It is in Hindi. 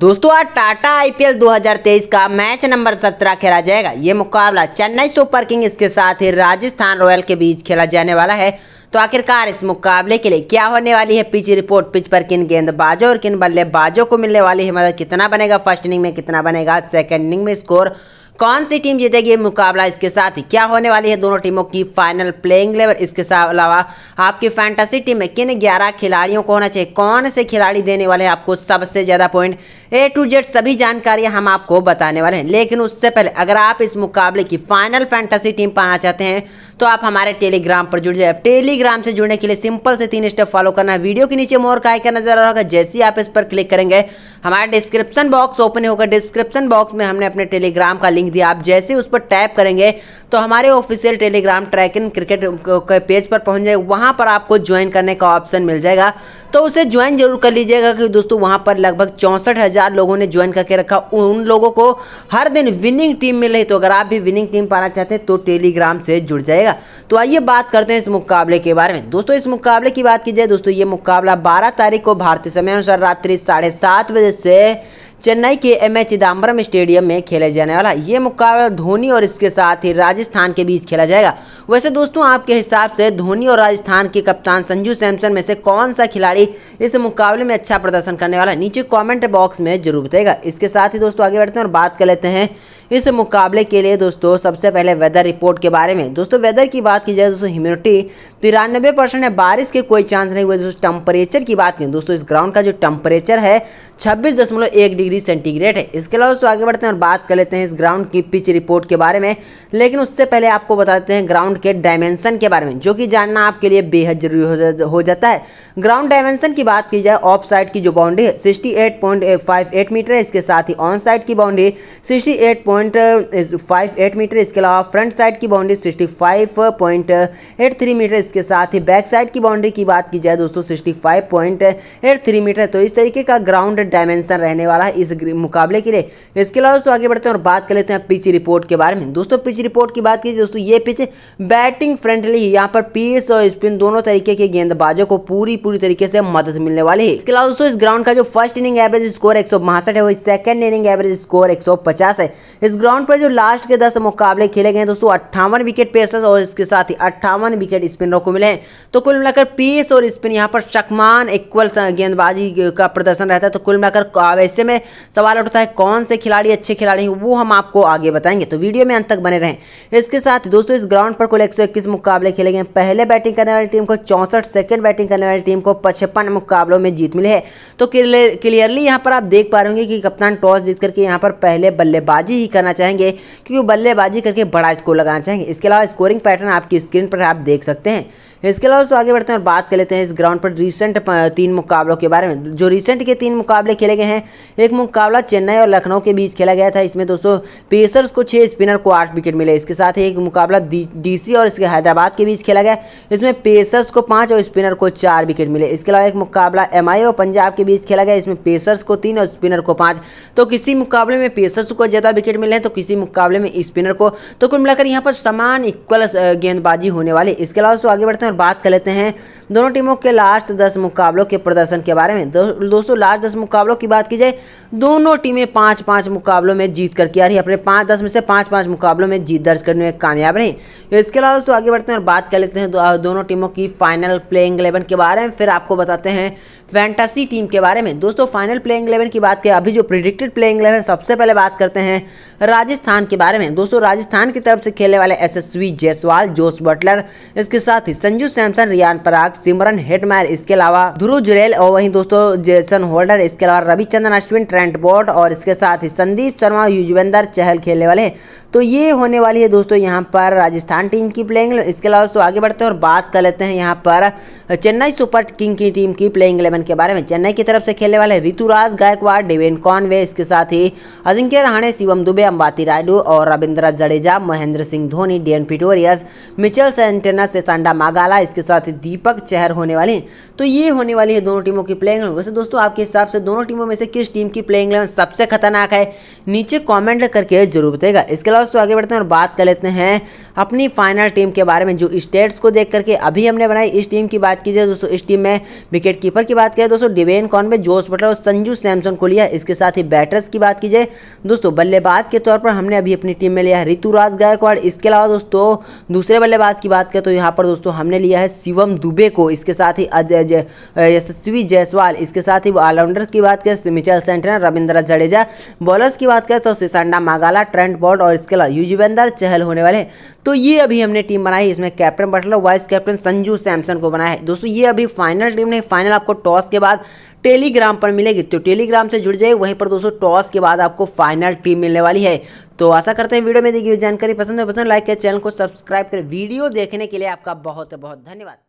दोस्तों आज टाटा आईपीएल 2023 का मैच नंबर 17 खेला जाएगा ये मुकाबला चेन्नई सुपर किंग्स के साथ ही राजस्थान रॉयल के बीच खेला जाने वाला है तो आखिरकार इस मुकाबले के लिए क्या होने वाली है पिच रिपोर्ट पिच पर किन गेंदबाजों और किन बल्लेबाजों को मिलने वाली है मतलब कितना बनेगा फर्स्ट इनिंग में कितना बनेगा सेकेंड इनिंग में स्कोर कौन सी टीम जीतेगी मुकाबला इसके साथ ही क्या होने वाली है दोनों टीमों की फाइनल प्लेइंग लेवल इसके अलावा आपकी फैंटेसी टीम में किन 11 खिलाड़ियों को होना चाहिए कौन से खिलाड़ी देने वाले हैं आपको सबसे ज़्यादा पॉइंट ए टू जेड सभी जानकारियां हम आपको बताने वाले हैं लेकिन उससे पहले अगर आप इस मुकाबले की फाइनल फैंटेसी टीम पाना चाहते हैं तो आप हमारे टेलीग्राम पर जुड़ जाए टेलीग्राम से जुड़ने के लिए सिंपल से तीन स्टेप फॉलो करना है वीडियो के नीचे मोर का आइकन नजर आ रहा होगा जैसे ही आप इस पर क्लिक करेंगे हमारा डिस्क्रिप्शन बॉक्स ओपन होगा डिस्क्रिप्शन बॉक्स में हमने अपने टेलीग्राम का लिंक दिया आप जैसे उस पर टैप करेंगे तो हमारे official Telegram tracking cricket page पर पहुंच जाए वहां पर आपको ज्वाइन करने का ऑप्शन मिल जाएगा तो उसे ज्वाइन जरूर कर लीजिएगा क्योंकि दोस्तों वहाँ पर लगभग चौंसठ हज़ार लोगों ने ज्वाइन करके रखा उन लोगों को हर दिन विनिंग टीम मिल रही तो अगर आप भी विनिंग टीम पाना चाहते हैं तो टेलीग्राम से जुड़ जाएगा तो आइए बात करते हैं इस मुकाबले के बारे में दोस्तों इस मुकाबले की बात की जाए दोस्तों ये मुकाबला बारह तारीख को भारतीय समय अनुसार रात्रि साढ़े बजे से चेन्नई के एम ए चिदम्बरम स्टेडियम में खेला जाने वाला ये मुकाबला धोनी और इसके साथ ही राजस्थान के बीच खेला जाएगा वैसे दोस्तों आपके हिसाब से धोनी और राजस्थान के कप्तान संजू सैमसन में से कौन सा खिलाड़ी इस मुकाबले में अच्छा प्रदर्शन करने वाला है नीचे कॉमेंट बॉक्स में जरूर बताएगा इसके साथ ही दोस्तों आगे बढ़ते हैं और बात कर लेते हैं इस मुकाबले के लिए दोस्तों सबसे पहले वेदर रिपोर्ट के बारे में दोस्तों वेदर की बात की जाए दोस्तों ह्यूमिडिटी तिरानबे परसेंट है बारिश के कोई चांस नहीं हुए दोस्तों टेम्परेचर की बात करें दोस्तों इस ग्राउंड का जो टेम्परेचर है छब्बीस दशमलव एक डिग्री सेंटीग्रेड है इसके अलावा दोस्तों आगे बढ़ते हैं और बात कर लेते हैं इस ग्राउंड की पिच रिपोर्ट के बारे में लेकिन उससे पहले आपको बताते हैं ग्राउंड के डायमेंशन के बारे में जो कि जानना आपके लिए बेहद जरूरी हो जाता है ग्राउंड डायमेंशन की बात की जाए ऑफ साइड की जो बाउंड्री है sixty eight point five eight metre है इसके साथ ही ऑन साइड की boundary sixty eight point five eight metre इसके अलावा फ्रंट साइड की boundary sixty five point eight three metre इसके साथ ही बैक साइड की बाउंड्री की बात की जाए दोस्तों sixty five point eight three metre तो इस तरीके का ग्राउंड सेपरेट डायमेंशन रहने वाला है इस मुकाबले के लिए इसके अलावा दोस्तों आगे बढ़ते हैं और बात कर लेते हैं पिच रिपोर्ट के बारे में दोस्तों पिच रिपोर्ट की बात कीजिए दोस्तों ये पिच बैटिंग फ्रेंडली है यहाँ पर पीस और स्पिन दोनों तरीके के गेंदबाजों को पूरी पूरी तरीके से मदद मिलने वाली है इसके अलावा दोस्तों इस ग्राउंड का जो फर्स्ट इनिंग एवरेज स्कोर एक है वही सेकंड इनिंग एवरेज स्कोर एक है इस ग्राउंड पर जो लास्ट के दस मुकाबले खेले गए दोस्तों अट्ठावन विकेट पेसर्स और इसके साथ ही अट्ठावन विकेट स्पिनरों को मिले हैं तो कुल मिलाकर पीस और स्पिन यहाँ पर चकमान इक्वल गेंदबाजी का प्रदर्शन रहता है तो कुल में आकर ऐसे में सवाल उठता है कौन से खिलाड़ी अच्छे खिलाड़ी हैं वो हम आपको आगे बताएंगे तो वीडियो में अंत तक बने रहें इसके साथ दोस्तों इस ग्राउंड पर कुल एक मुकाबले खेले गए पहले बैटिंग करने वाली टीम को चौंसठ सेकेंड बैटिंग करने वाली टीम को पचपन मुकाबलों में जीत मिली है तो क्लियरली यहाँ पर आप देख पा रहे होंगे कि कप्तान टॉस जीत करके यहाँ पर पहले बल्लेबाजी ही करना चाहेंगे क्योंकि बल्लेबाजी करके बड़ा स्कोर लगाना चाहेंगे इसके अलावा स्कोरिंग पैटर्न आपकी स्क्रीन पर आप देख सकते हैं इसके अलावा दोस्तों आगे बढ़ते हैं और बात कर लेते हैं इस ग्राउंड पर रिसेंट तीन मुकाबलों के बारे में जो रिसेंट के तीन मुकाबले खेले गए हैं एक मुकाबला चेन्नई और लखनऊ के बीच खेला गया था इसमें दोस्तों पेसर्स को छः स्पिनर को आठ विकेट मिले इसके साथ ही एक मुकाबला डी और इसके हैदराबाद के बीच खेला गया इसमें पेसर्स को पाँच और स्पिनर को चार विकेट मिले इसके अलावा एक मुकाबला एम और पंजाब के बीच खेला गया इसमें पेसर्स को तीन और स्पिनर को पाँच तो किसी मुकाबले में पेसर्स को ज़्यादा विकेट मिले हैं तो किसी मुकाबले में स्पिनर को तो कुल मिलाकर यहाँ पर समान इक्वल गेंदबाजी होने वाली इसके अलावा दोस्तों आगे बढ़ते हैं और बात कर लेते हैं दोनों टीमों के लास्ट दस मुकाबलों के प्रदर्शन के बारे में दो, दोस्तों लास्ट दस मुकाबलों की बात की जाए दोनों टीमें पाँच पाँच मुकाबलों में जीत करके आ रही अपने पाँच दस में से पाँच पाँच मुकाबलों में जीत दर्ज करने में कामयाब रही तो इसके अलावा दोस्तों आगे बढ़ते हैं और बात कर लेते हैं दोनों टीमों की फाइनल प्लेइंग एलेवन के बारे में फिर आपको बताते हैं फैंटासी टीम के बारे में दोस्तों फाइनल प्लेइंग एलेवन की बात करें अभी जो प्रिडिक्टेड प्लेइंग एलेवन सबसे पहले बात करते हैं राजस्थान के बारे में दोस्तों राजस्थान की तरफ से खेलने वाले एसएसवी एस जयसवाल जोश बटलर इसके साथ ही संजय संजू सैमसन रियान पराग सिमरन हेटमैर इसके अलावा ध्रुव जुरेल और वही दोस्तों जेसन होल्डर इसके अलावा रविचंद्रन अश्विन ट्रेंट बोर्ड और इसके साथ ही संदीप शर्मा युजवेंद्र चहल खेलने वाले तो ये होने वाली है दोस्तों यहाँ पर राजस्थान टीम की प्लेइंग इसके अलावा दोस्तों आगे बढ़ते हैं और बात कर लेते हैं यहाँ पर चेन्नई सुपर किंग की टीम की प्लेइंग इलेवन के बारे में चेन्नई की तरफ से खेलने वाले ऋतुराज गायकवाड़ डेवेन कॉनवे इसके साथ ही अजिंक्य रहाणे शिवम दुबे अंबाती रायडू और Ravindra Jadeja Mahendra Singh Dhoni Dane Pretorius Mitchell Santner Sisanda Magala इसके साथ ही दीपक चहर होने वाले हैं तो ये होने वाली है दोनों टीमों की प्लेइंग वैसे दोस्तों आपके हिसाब से दोनों टीमों में से किस टीम की प्लेइंग इलेवन सबसे खतरनाक है नीचे कॉमेंट करके जरूर बताएगा इसके अलावा दोस्तों आगे बढ़ते हैं और बात कर लेते हैं अपनी फाइनल टीम के बारे में जो स्टेट्स को देख करके अभी हमने बनाई इस टीम की बात की जाए दोस्तों इस टीम में विकेट कीपर की बात करें दोस्तों डिवेन कॉन में जोश बटर और संजू सैमसन को लिया इसके साथ ही बैटर्स की बात की जाए दोस्तों बल्लेबाज के तौर पर हमने अभी अपनी टीम में लिया है ऋतुराज गायकवाड़ इसके अलावा दोस्तों दूसरे बल्लेबाज की बात करें तो यहाँ पर दोस्तों हमने लिया है शिवम दुबे को इसके साथ ही अजय यशस्वी जायसवाल इसके साथ ही ऑलराउंडर की बात करें Mitchell Santner Ravindra Jadeja bowlers की बात बात करें तो सिसंडा मागाला ट्रेंट बोल्ट और इसके अलावा युजवेंद्र चहल होने वाले तो ये अभी हमने टीम बनाई इसमें captain Buttler vice captain Sanju Samson को बनाया है दोस्तों ये अभी फाइनल टीम नहीं फाइनल आपको टॉस के बाद टेलीग्राम पर मिलेगी तो टेलीग्राम से जुड़ जाएगी वहीं पर दोस्तों टॉस के बाद आपको फाइनल टीम मिलने वाली है तो आशा करते हैं वीडियो में देखिए जानकारी पसंद है पसंद लाइक करें चैनल को सब्सक्राइब करें वीडियो देखने के लिए आपका बहुत बहुत धन्यवाद